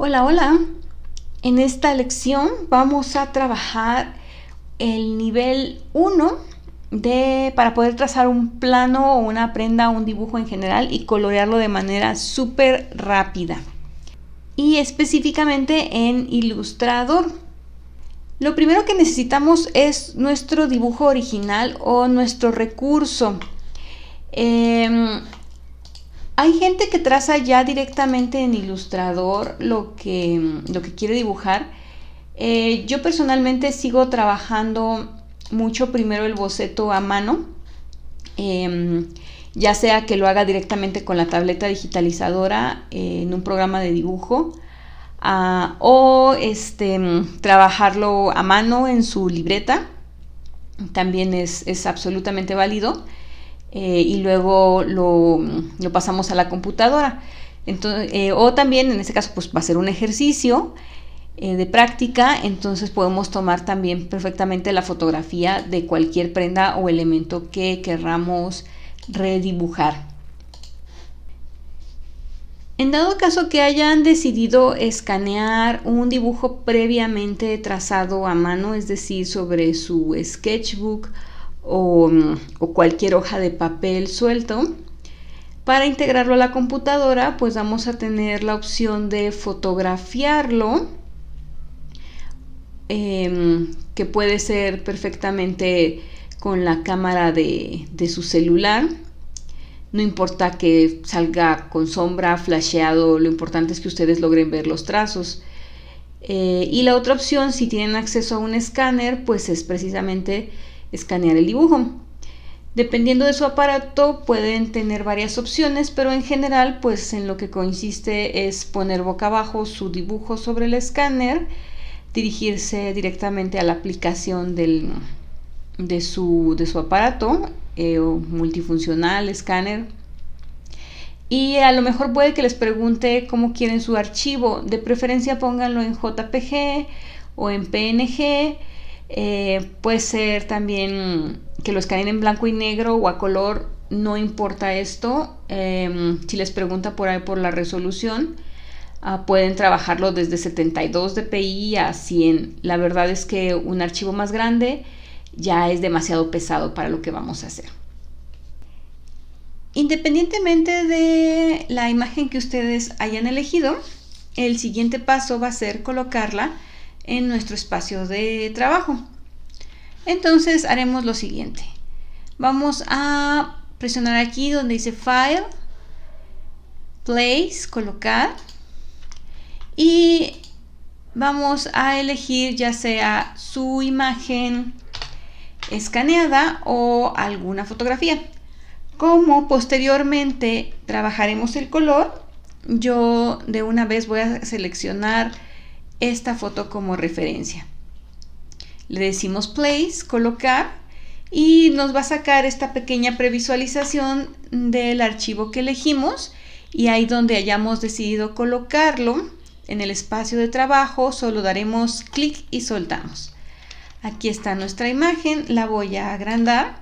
Hola, hola. En esta lección vamos a trabajar el nivel 1 de para poder trazar un plano o una prenda o un dibujo en general y colorearlo de manera súper rápida. Y específicamente en Ilustrador. Lo primero que necesitamos es nuestro dibujo original o nuestro recurso. Em, hay gente que traza ya directamente en ilustrador lo que, mm, quiere dibujar. Eh, yo personalmente sigo trabajando mucho primero el boceto a mano, em, ya sea que lo haga directamente con la tableta digitalizadora eh, en un programa de dibujo ah, o este, mm, trabajarlo a mano en su libreta, también es absolutamente válido. Eh, y luego lo, pasamos a la computadora. Entonces, eh, o también en este caso pues va a ser un ejercicio eh, de práctica, entonces podemos tomar también perfectamente la fotografía de cualquier prenda o elemento que querramos redibujar. En dado caso que hayan decidido escanear un dibujo previamente trazado a mano, es decir, sobre su sketchbook Mm, o, cualquier hoja de papel suelto. Para integrarlo a la computadora, pues vamos a tener la opción de fotografiarlo, em, que puede ser perfectamente con la cámara de, su celular. No importa que salga con sombra, flasheado, lo importante es que ustedes logren ver los trazos. Eh, y la otra opción, si tienen acceso a un escáner, pues es precisamente escanear el dibujo. Dependiendo de su aparato pueden tener varias opciones, pero en general pues en lo que consiste es poner boca abajo su dibujo sobre el escáner, dirigirse directamente a la aplicación del, de, su, aparato eh, multifuncional, escáner. Y a lo mejor puede que les pregunte cómo quieren su archivo. De preferencia pónganlo en JPG o en PNG eh, puede ser también que los caigan en blanco y negro o a color, no importa esto. Em, si les pregunta por ahí por la resolución, ah, pueden trabajarlo desde 72 dpi a 100. La verdad es que un archivo más grande ya es demasiado pesado para lo que vamos a hacer. Independientemente de la imagen que ustedes hayan elegido, el siguiente paso va a ser colocarla en nuestro espacio de trabajo. Entonces haremos lo siguiente. Vamos a presionar aquí donde dice File, Place, Colocar. Y vamos a elegir ya sea su imagen escaneada o alguna fotografía. Como posteriormente trabajaremos el color, yo de una vez voy a seleccionar esta foto como referencia. Le decimos place, colocar, y nos va a sacar esta pequeña previsualización del archivo que elegimos y ahí donde hayamos decidido colocarlo en el espacio de trabajo solo daremos clic y soltamos. Aquí está nuestra imagen, la voy a agrandar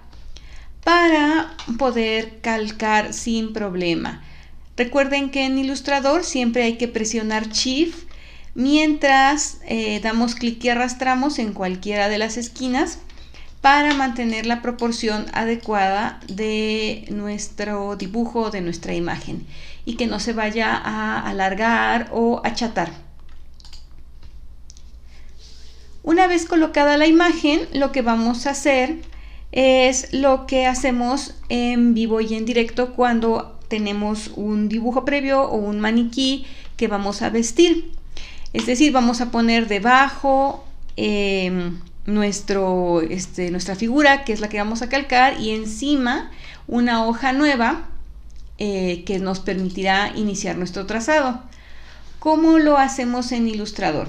para poder calcar sin problema. Recuerden que en Illustrator siempre hay que presionar Shift mientras eh, damos clic y arrastramos en cualquiera de las esquinas para mantener la proporción adecuada de nuestro dibujo, de nuestra imagen y que no se vaya a alargar o achatar. Una vez colocada la imagen, lo que vamos a hacer es lo que hacemos en vivo y en directo cuando tenemos un dibujo previo o un maniquí que vamos a vestir. Es decir, vamos a poner debajo em, nuestro, este, nuestra figura, que es la que vamos a calcar, y encima una hoja nueva eh, que nos permitirá iniciar nuestro trazado. ¿Cómo lo hacemos en Illustrator?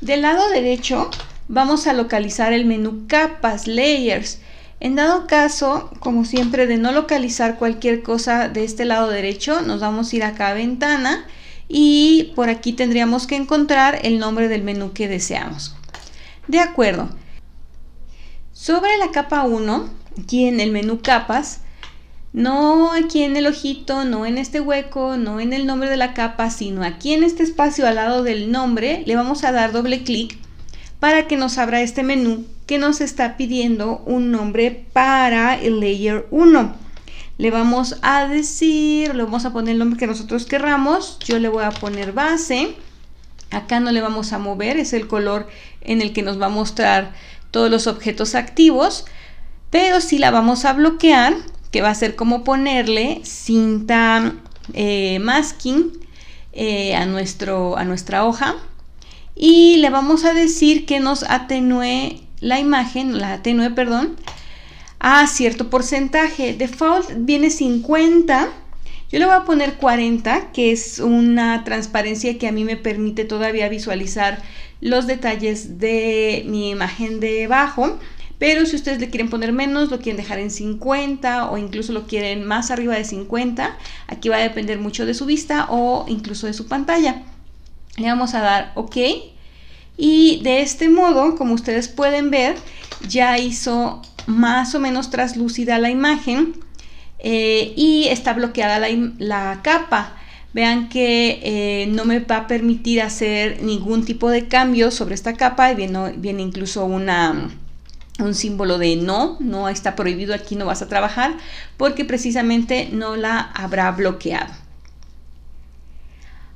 Del lado derecho vamos a localizar el menú capas, layers. En dado caso, como siempre, de no localizar cualquier cosa de este lado derecho, nos vamos a ir acá a ventana y por aquí tendríamos que encontrar el nombre del menú que deseamos. De acuerdo. Sobre la capa 1, aquí en el menú capas, no aquí en el ojito, no en este hueco, no en el nombre de la capa, sino aquí en este espacio al lado del nombre, le vamos a dar doble clic para que nos abra este menú que nos está pidiendo un nombre para el layer 1 le vamos a decir, le vamos a poner el nombre que nosotros querramos, yo le voy a poner base, acá no le vamos a mover, es el color en el que nos va a mostrar todos los objetos activos, pero si sí la vamos a bloquear, que va a ser como ponerle cinta eh, masking eh, a, nuestro, a nuestra hoja y le vamos a decir que nos atenúe la imagen, la atenúe, perdón, a cierto porcentaje. Default viene 50. Yo le voy a poner 40, que es una transparencia que a mí me permite todavía visualizar los detalles de mi imagen debajo. Pero si ustedes le quieren poner menos, lo quieren dejar en 50 o incluso lo quieren más arriba de 50, aquí va a depender mucho de su vista o incluso de su pantalla. Le vamos a dar OK. Y de este modo, como ustedes pueden ver, ya hizo más o menos traslúcida la imagen eh, y está bloqueada la, capa. Vean que eh, no me va a permitir hacer ningún tipo de cambio sobre esta capa. Viene, viene incluso un símbolo de no, no está prohibido, aquí no vas a trabajar, porque precisamente no la habrá bloqueado.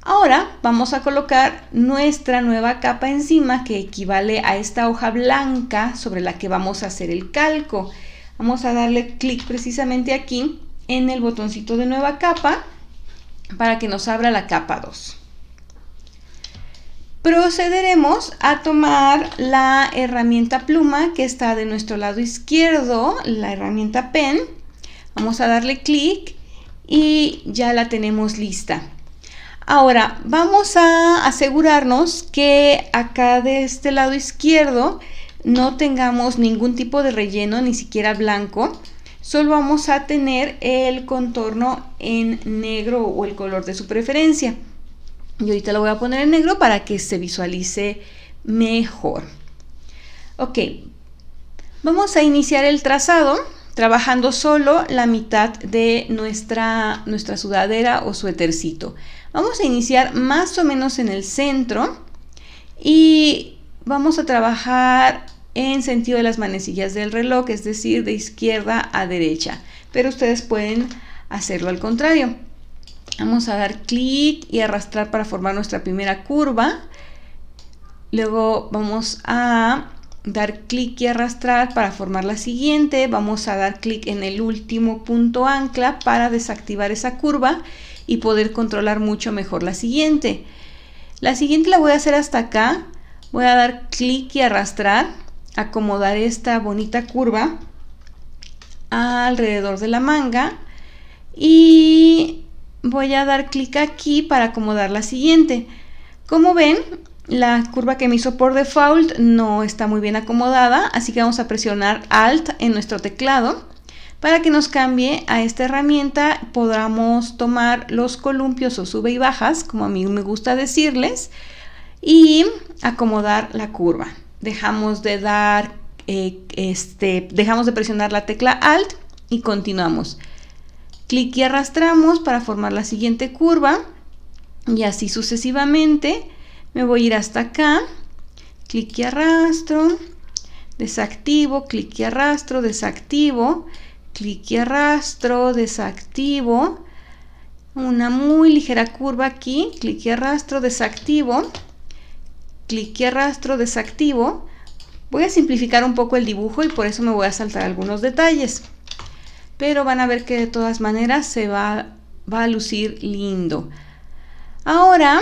Ahora vamos a colocar nuestra nueva capa encima que equivale a esta hoja blanca sobre la que vamos a hacer el calco. Vamos a darle clic precisamente aquí en el botoncito de nueva capa para que nos abra la capa 2. Procederemos a tomar la herramienta pluma que está de nuestro lado izquierdo, la herramienta pen. Vamos a darle clic y ya la tenemos lista. Ahora, vamos a asegurarnos que acá de este lado izquierdo no tengamos ningún tipo de relleno, ni siquiera blanco. Solo vamos a tener el contorno en negro o el color de su preferencia. Y ahorita lo voy a poner en negro para que se visualice mejor. Ok, vamos a iniciar el trazado trabajando solo la mitad de nuestra, sudadera o suétercito. Vamos a iniciar más o menos en el centro y vamos a trabajar en sentido de las manecillas del reloj, es decir, de izquierda a derecha. Pero ustedes pueden hacerlo al contrario. Vamos a dar clic y arrastrar para formar nuestra primera curva. Luego vamos a dar clic y arrastrar para formar la siguiente. Vamos a dar clic en el último punto ancla para desactivar esa curva y poder controlar mucho mejor la siguiente. La siguiente la voy a hacer hasta acá. Voy a dar clic y arrastrar, acomodar esta bonita curva alrededor de la manga y voy a dar clic aquí para acomodar la siguiente. Como ven, la curva que me hizo por default no está muy bien acomodada, así que vamos a presionar Alt en nuestro teclado para que nos cambie a esta herramienta podamos tomar los columpios o sube y bajas, como a mí me gusta decirles, y acomodar la curva. Dejamos de dar, eh, este, dejamos de presionar la tecla Alt y continuamos. Clic y arrastramos para formar la siguiente curva y así sucesivamente. Me voy a ir hasta acá, clic y arrastro, desactivo, clic y arrastro, desactivo clic y arrastro, desactivo, una muy ligera curva aquí, clic y arrastro, desactivo, clic y arrastro, desactivo. Voy a simplificar un poco el dibujo y por eso me voy a saltar algunos detalles. Pero van a ver que de todas maneras se va, va a lucir lindo. Ahora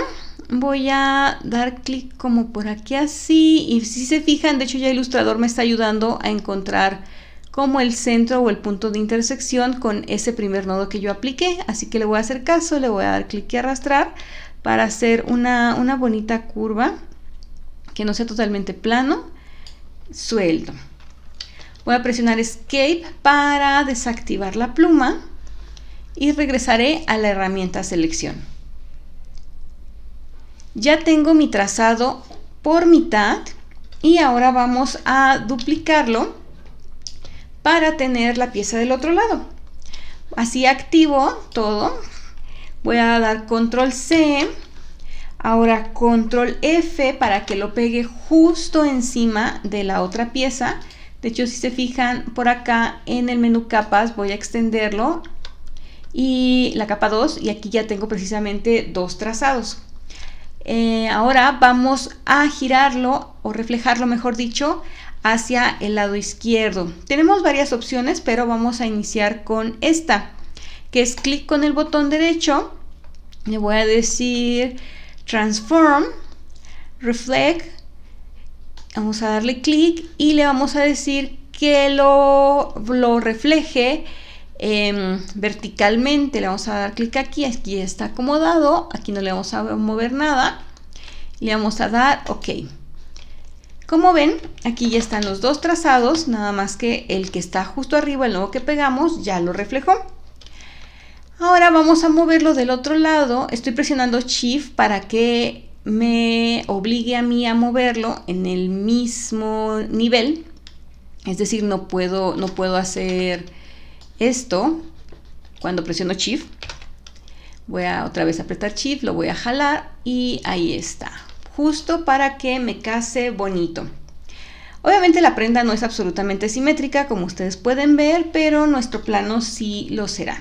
voy a dar clic como por aquí así y si se fijan, de hecho ya Ilustrador me está ayudando a encontrar como el centro o el punto de intersección con ese primer nodo que yo apliqué. Así que le voy a hacer caso, le voy a dar clic y arrastrar para hacer una, una bonita curva que no sea totalmente plano, sueldo. Voy a presionar Escape para desactivar la pluma y regresaré a la herramienta selección. Ya tengo mi trazado por mitad y ahora vamos a duplicarlo para tener la pieza del otro lado. Así activo todo. Voy a dar control C. Ahora control F para que lo pegue justo encima de la otra pieza. De hecho, si se fijan por acá en el menú capas, voy a extenderlo y la capa 2 y aquí ya tengo precisamente dos trazados. Eh, ahora vamos a girarlo o reflejarlo, mejor dicho, hacia el lado izquierdo. Tenemos varias opciones, pero vamos a iniciar con esta, que es clic con el botón derecho. Le voy a decir Transform, Reflect. Vamos a darle clic y le vamos a decir que lo, lo refleje em, verticalmente. Le vamos a dar clic aquí, aquí está acomodado, aquí no le vamos a mover nada. Le vamos a dar OK. Como ven, aquí ya están los dos trazados, nada más que el que está justo arriba, el nuevo que pegamos, ya lo reflejó. Ahora vamos a moverlo del otro lado. Estoy presionando Shift para que me obligue a mí a moverlo en el mismo nivel. Es decir, no puedo, no puedo hacer esto cuando presiono Shift. Voy a otra vez apretar Shift, lo voy a jalar y ahí está justo para que me case bonito. Obviamente la prenda no es absolutamente simétrica como ustedes pueden ver, pero nuestro plano sí lo será.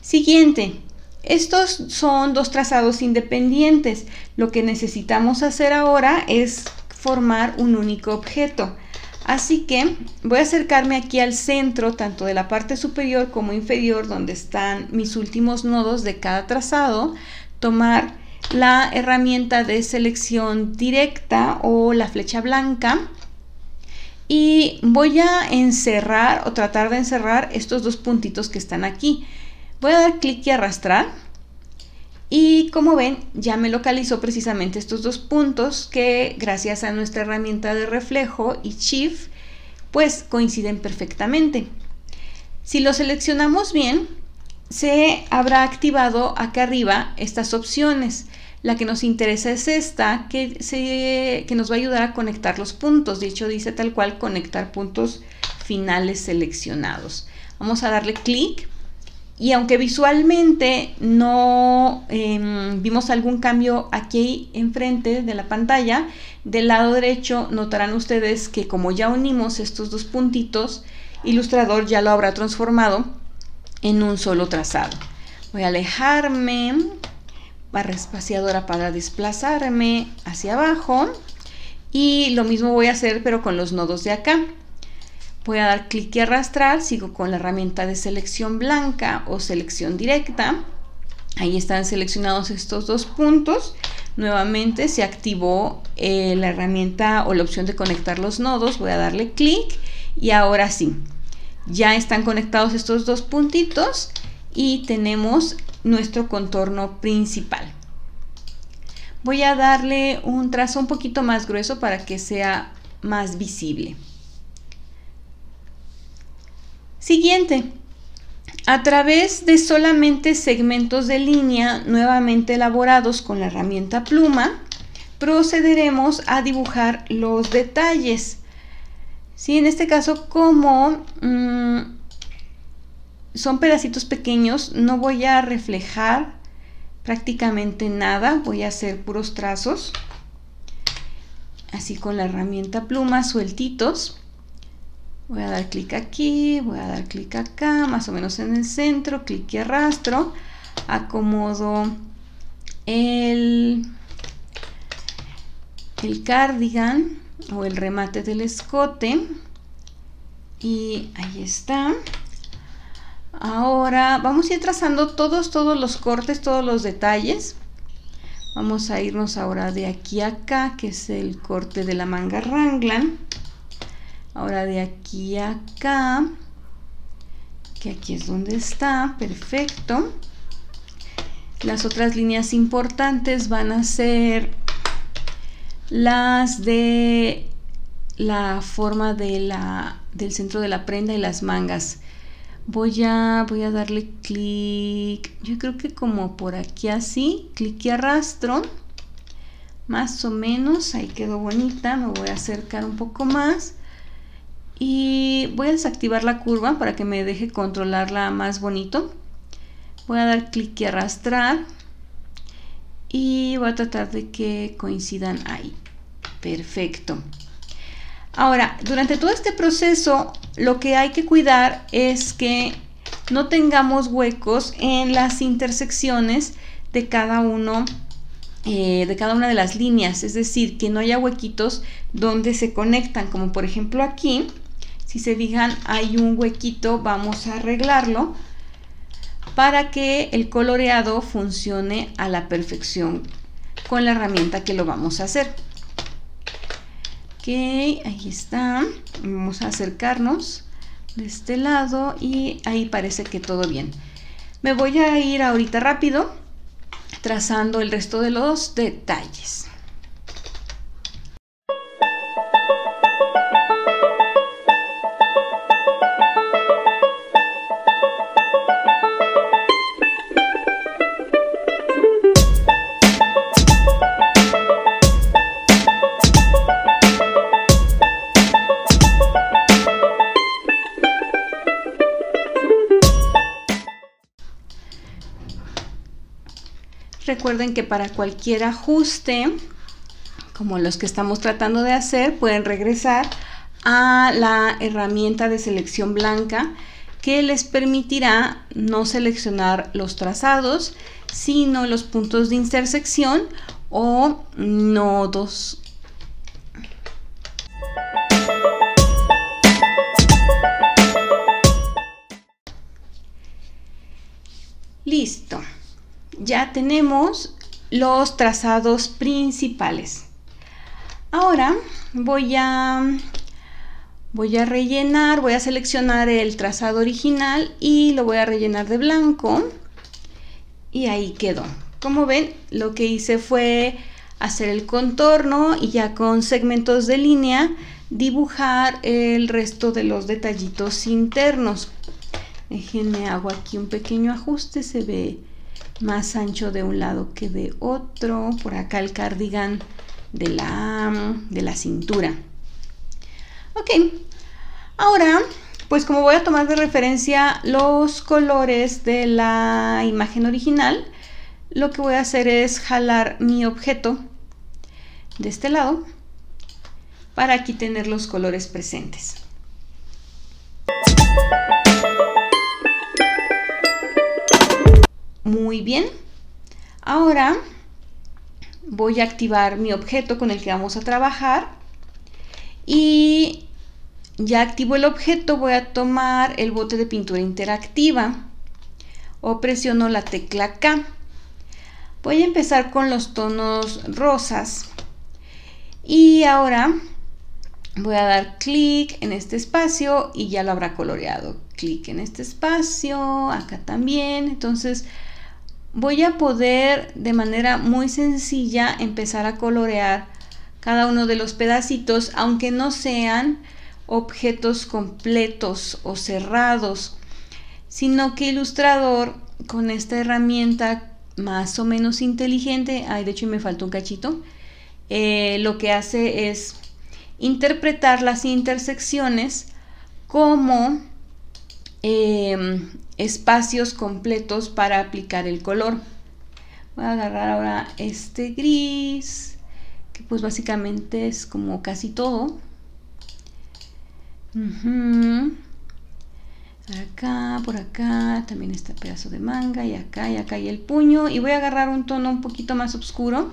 Siguiente, estos son dos trazados independientes. Lo que necesitamos hacer ahora es formar un único objeto. Así que voy a acercarme aquí al centro, tanto de la parte superior como inferior, donde están mis últimos nodos de cada trazado, tomar la herramienta de selección directa o la flecha blanca y voy a encerrar o tratar de encerrar estos dos puntitos que están aquí. Voy a dar clic y arrastrar y como ven ya me localizó precisamente estos dos puntos que gracias a nuestra herramienta de reflejo y shift pues coinciden perfectamente. Si lo seleccionamos bien se habrá activado acá arriba estas opciones. La que nos interesa es esta, que, nos va a ayudar a conectar los puntos. De hecho, dice tal cual, conectar puntos finales seleccionados. Vamos a darle clic y aunque visualmente no em, vimos algún cambio aquí enfrente de la pantalla, del lado derecho notarán ustedes que como ya unimos estos dos puntitos, Ilustrador ya lo habrá transformado en un solo trazado. Voy a alejarme, barra espaciadora para desplazarme hacia abajo y lo mismo voy a hacer pero con los nodos de acá. Voy a dar clic y arrastrar, sigo con la herramienta de selección blanca o selección directa. Ahí están seleccionados estos dos puntos. Nuevamente se activó eh, la herramienta o la opción de conectar los nodos. Voy a darle clic y ahora sí, ya están conectados estos dos puntitos y tenemos nuestro contorno principal. Voy a darle un trazo un poquito más grueso para que sea más visible. Siguiente. A través de solamente segmentos de línea nuevamente elaborados con la herramienta pluma, procederemos a dibujar los detalles. ¿sí? En este caso, como mm, son pedacitos pequeños, no voy a reflejar prácticamente nada, voy a hacer puros trazos, así con la herramienta pluma, sueltitos. Voy a dar clic aquí, voy a dar clic acá, más o menos en el centro, clic y arrastro, acomodo el, el cardigan, o el remate del escote y ahí está ahora vamos a ir trazando todos todos los cortes todos los detalles vamos a irnos ahora de aquí a acá que es el corte de la manga ranglan ahora de aquí a acá que aquí es donde está perfecto las otras líneas importantes van a ser las de la forma de la, del centro de la prenda y las mangas. Voy a, voy a darle clic, yo creo que como por aquí así, clic y arrastro. Más o menos, ahí quedó bonita, me voy a acercar un poco más. Y voy a desactivar la curva para que me deje controlarla más bonito. Voy a dar clic y arrastrar y voy a tratar de que coincidan ahí. Perfecto. Ahora, durante todo este proceso, lo que hay que cuidar es que no tengamos huecos en las intersecciones de cada uno eh, de cada una de las líneas, es decir, que no haya huequitos donde se conectan, como por ejemplo aquí, si se fijan hay un huequito, vamos a arreglarlo para que el coloreado funcione a la perfección con la herramienta que lo vamos a hacer. Ok, ahí está. Vamos a acercarnos de este lado y ahí parece que todo bien. Me voy a ir ahorita rápido trazando el resto de los detalles. recuerden que para cualquier ajuste, como los que estamos tratando de hacer, pueden regresar a la herramienta de selección blanca que les permitirá no seleccionar los trazados, sino los puntos de intersección o nodos. Listo ya tenemos los trazados principales. Ahora voy a, voy a rellenar, voy a seleccionar el trazado original y lo voy a rellenar de blanco. Y ahí quedó. Como ven, lo que hice fue hacer el contorno y ya con segmentos de línea dibujar el resto de los detallitos internos. Déjenme, hago aquí un pequeño ajuste, se ve más ancho de un lado que de otro. Por acá el cardigan de la, de la cintura. Ok, ahora pues como voy a tomar de referencia los colores de la imagen original, lo que voy a hacer es jalar mi objeto de este lado para aquí tener los colores presentes. Muy bien. Ahora voy a activar mi objeto con el que vamos a trabajar. Y ya activo el objeto, voy a tomar el bote de pintura interactiva o presiono la tecla K. Voy a empezar con los tonos rosas. Y ahora voy a dar clic en este espacio y ya lo habrá coloreado. Clic en este espacio, acá también. Entonces voy a poder de manera muy sencilla empezar a colorear cada uno de los pedacitos, aunque no sean objetos completos o cerrados, sino que Ilustrador con esta herramienta más o menos inteligente, ay de hecho me falta un cachito, eh, lo que hace es interpretar las intersecciones como em, espacios completos para aplicar el color. Voy a agarrar ahora este gris, que pues básicamente es como casi todo. Acá, por acá, también este pedazo de manga, y acá, y acá, y el puño. Y voy a agarrar un tono un poquito más oscuro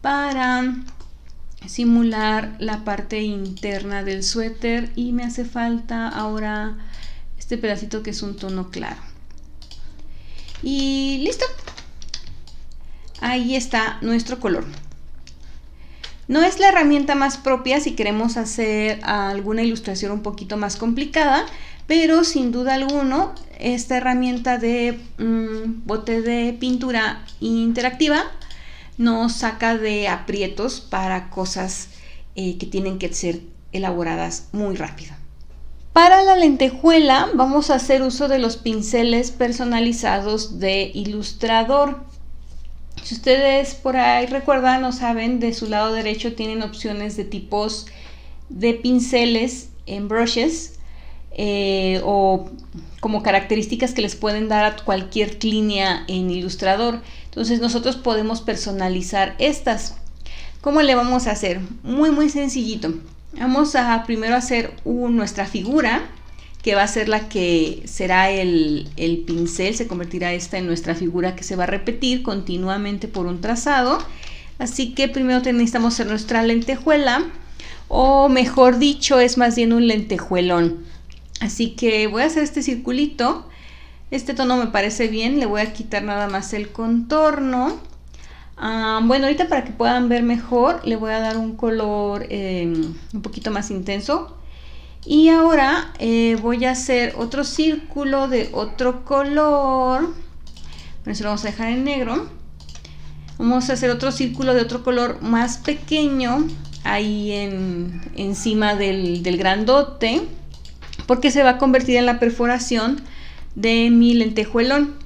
para simular la parte interna del suéter. Y me hace falta ahora este pedacito que es un tono claro. Y listo. Ahí está nuestro color. No es la herramienta más propia si queremos hacer alguna ilustración un poquito más complicada, pero sin duda alguno esta herramienta de mm, bote de pintura interactiva nos saca de aprietos para cosas eh, que tienen que ser elaboradas muy rápido. Para la lentejuela vamos a hacer uso de los pinceles personalizados de ilustrador. Si ustedes por ahí recuerdan o saben, de su lado derecho tienen opciones de tipos de pinceles en brushes eh, o como características que les pueden dar a cualquier línea en ilustrador. Entonces nosotros podemos personalizar estas. ¿Cómo le vamos a hacer? Muy muy sencillito. Vamos a primero hacer nuestra figura, que va a ser la que será el, el pincel, se convertirá esta en nuestra figura que se va a repetir continuamente por un trazado. Así que primero necesitamos hacer nuestra lentejuela, o mejor dicho, es más bien un lentejuelón. Así que voy a hacer este circulito. Este tono me parece bien, le voy a quitar nada más el contorno Ah, bueno, ahorita para que puedan ver mejor, le voy a dar un color eh, un poquito más intenso. Y ahora eh, voy a hacer otro círculo de otro color. Por eso lo vamos a dejar en negro. Vamos a hacer otro círculo de otro color más pequeño ahí encima del, del grandote porque se va a convertir en la perforación de mi lentejuelón.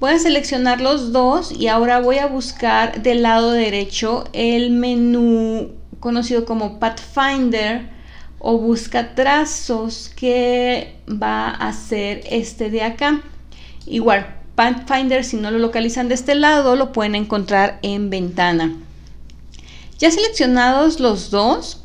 Voy a seleccionar los dos y ahora voy a buscar del lado derecho el menú conocido como Pathfinder o busca trazos que va a ser este de acá. Igual, Pathfinder, si no lo localizan de este lado, lo pueden encontrar en ventana. Ya seleccionados los dos,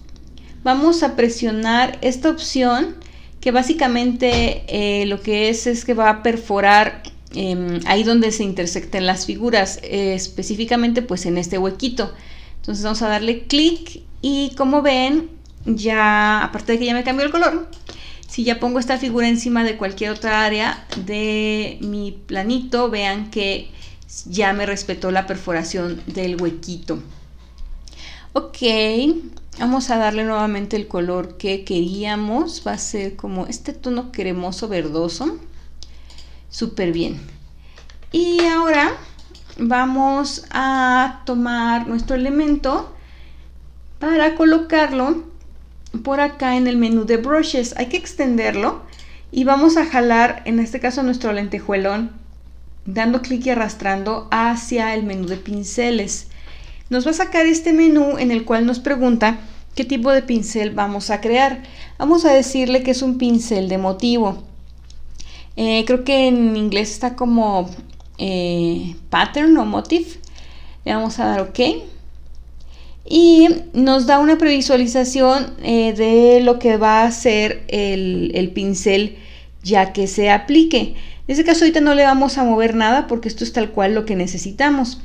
vamos a presionar esta opción que básicamente eh, lo que es es que va a perforar Em, ahí donde se intersecten las figuras, eh, específicamente pues en este huequito. Entonces vamos a darle clic y como ven, ya aparte de que ya me cambió el color, si ya pongo esta figura encima de cualquier otra área de mi planito, vean que ya me respetó la perforación del huequito. Ok, vamos a darle nuevamente el color que queríamos, va a ser como este tono cremoso verdoso súper bien. Y ahora vamos a tomar nuestro elemento para colocarlo por acá en el menú de brushes. Hay que extenderlo y vamos a jalar, en este caso, nuestro lentejuelón, dando clic y arrastrando hacia el menú de pinceles. Nos va a sacar este menú en el cual nos pregunta qué tipo de pincel vamos a crear. Vamos a decirle que es un pincel de motivo. Eh, creo que en inglés está como eh, pattern o motif. Le vamos a dar OK. Y nos da una previsualización eh, de lo que va a ser el, el, pincel ya que se aplique. En este caso ahorita no le vamos a mover nada porque esto es tal cual lo que necesitamos.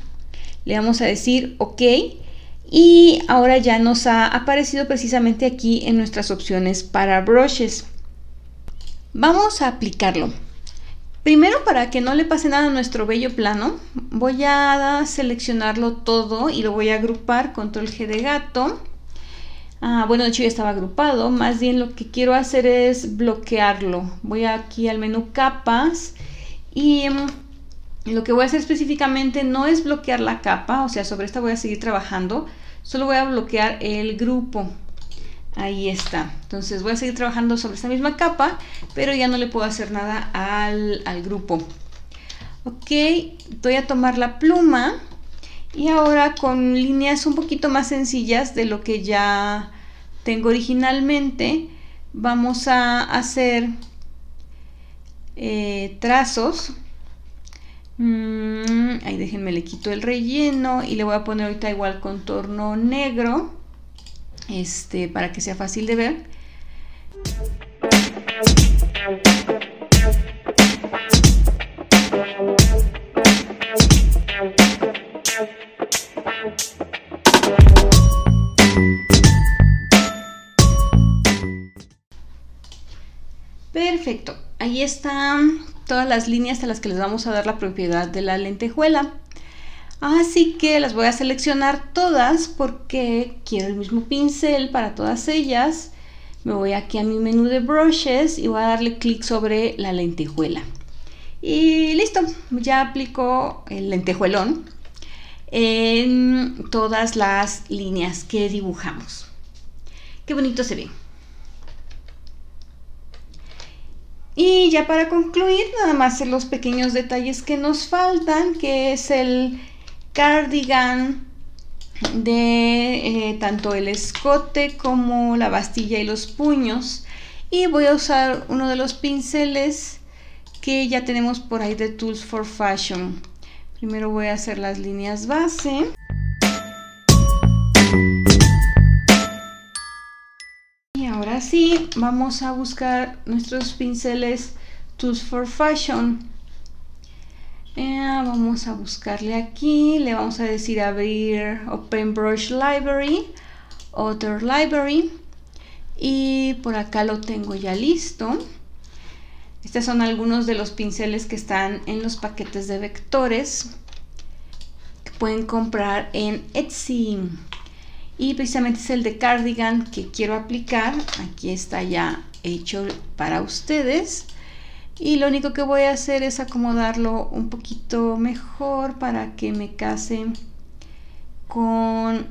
Le vamos a decir OK. Y ahora ya nos ha aparecido precisamente aquí en nuestras opciones para brushes. Vamos a aplicarlo. Primero, para que no le pase nada a nuestro bello plano, voy a seleccionarlo todo y lo voy a agrupar, control G de gato. Ah, bueno, de hecho ya estaba agrupado, más bien lo que quiero hacer es bloquearlo. Voy aquí al menú capas y mm, lo que voy a hacer específicamente no es bloquear la capa, o sea, sobre esta voy a seguir trabajando, solo voy a bloquear el grupo. Ahí está. Entonces voy a seguir trabajando sobre esta misma capa, pero ya no le puedo hacer nada al, grupo. Ok, voy a tomar la pluma y ahora con líneas un poquito más sencillas de lo que ya tengo originalmente, vamos a hacer eh, trazos. Mm, ahí déjenme, le quito el relleno y le voy a poner ahorita igual contorno negro este, para que sea fácil de ver. Perfecto, ahí están todas las líneas a las que les vamos a dar la propiedad de la lentejuela. Así que las voy a seleccionar todas porque quiero el mismo pincel para todas ellas. Me voy aquí a mi menú de brushes y voy a darle clic sobre la lentejuela. Y listo, ya aplico el lentejuelón en todas las líneas que dibujamos. Qué bonito se ve. Y ya para concluir, nada más los pequeños detalles que nos faltan, que es el cardigan de eh, tanto el escote como la bastilla y los puños y voy a usar uno de los pinceles que ya tenemos por ahí de Tools for Fashion primero voy a hacer las líneas base y ahora sí vamos a buscar nuestros pinceles Tools for Fashion eh, vamos a buscarle aquí, le vamos a decir abrir Open Brush Library, Other Library y por acá lo tengo ya listo. Estos son algunos de los pinceles que están en los paquetes de vectores que pueden comprar en Etsy. Y precisamente es el de cardigan que quiero aplicar. Aquí está ya hecho para ustedes y lo único que voy a hacer es acomodarlo un poquito mejor para que me case con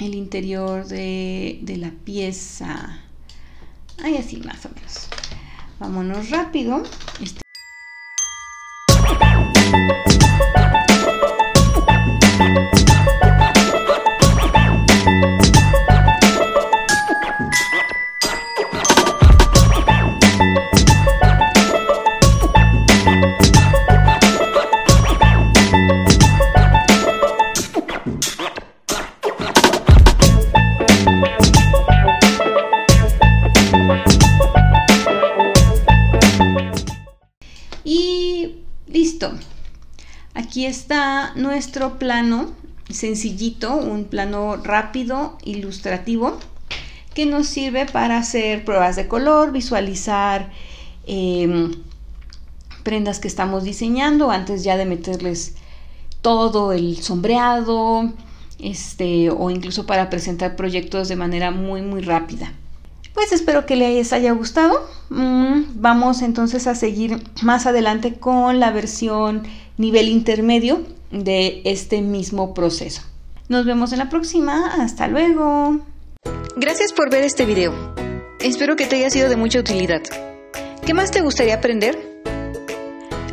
el interior de, la pieza ahí así más o menos vámonos rápido este plano sencillito, un plano rápido, ilustrativo, que nos sirve para hacer pruebas de color, visualizar em, prendas que estamos diseñando antes ya de meterles todo el sombreado, este, o incluso para presentar proyectos de manera muy, muy rápida. Pues espero que les haya gustado. Mm, vamos entonces a seguir más adelante con la versión nivel intermedio de este mismo proceso. Nos vemos en la próxima, hasta luego. Gracias por ver este video. Espero que te haya sido de mucha utilidad. ¿Qué más te gustaría aprender?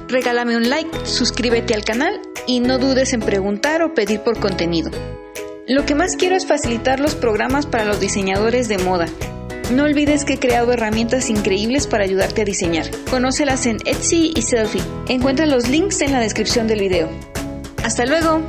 Regálame un like, suscríbete al canal y no dudes en preguntar o pedir por contenido. Lo que más quiero es facilitar los programas para los diseñadores de moda. No olvides que he creado herramientas increíbles para ayudarte a diseñar. Conócelas en Etsy y Selfie. Encuentra los links en la descripción del video. Hasta luego.